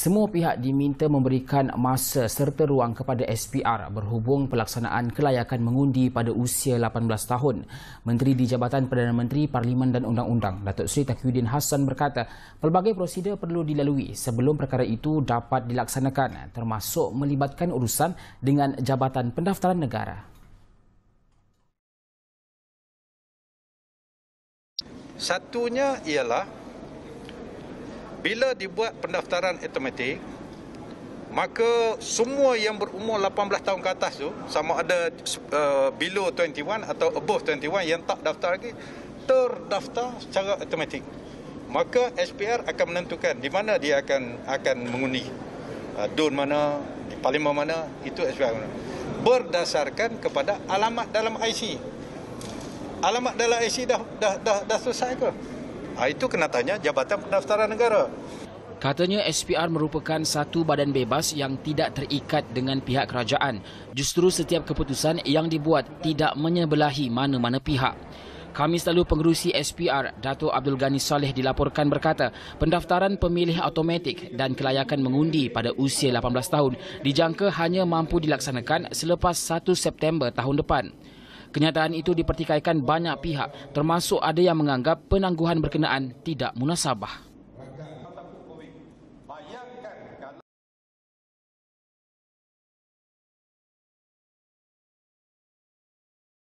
Semua pihak diminta memberikan masa serta ruang kepada SPR berhubung pelaksanaan kelayakan mengundi pada usia 18 tahun. Menteri di Jabatan Perdana Menteri Parlimen dan Undang-Undang, Datuk Seri Takyudin Hassan berkata, pelbagai prosedur perlu dilalui sebelum perkara itu dapat dilaksanakan termasuk melibatkan urusan dengan Jabatan Pendaftaran Negara. Satunya ialah bila dibuat pendaftaran automatik maka semua yang berumur 18 tahun ke atas tu sama ada uh, below 21 atau above 21 yang tak daftar lagi terdaftar secara automatik maka SPR akan menentukan di mana dia akan akan mengundi uh, DUN mana di parlimen mana itu SPR mana. berdasarkan kepada alamat dalam IC alamat dalam IC dah dah dah, dah selesai ke Ha, itu kena tanya Jabatan Pendaftaran Negara. Katanya SPR merupakan satu badan bebas yang tidak terikat dengan pihak kerajaan. Justru setiap keputusan yang dibuat tidak menyebelahi mana-mana pihak. Kami selalu pengerusi SPR, Dato Abdul Ghani Saleh dilaporkan berkata, pendaftaran pemilih automatik dan kelayakan mengundi pada usia 18 tahun dijangka hanya mampu dilaksanakan selepas 1 September tahun depan. Kenyataan itu dipertikaikan banyak pihak termasuk ada yang menganggap penangguhan berkenaan tidak munasabah.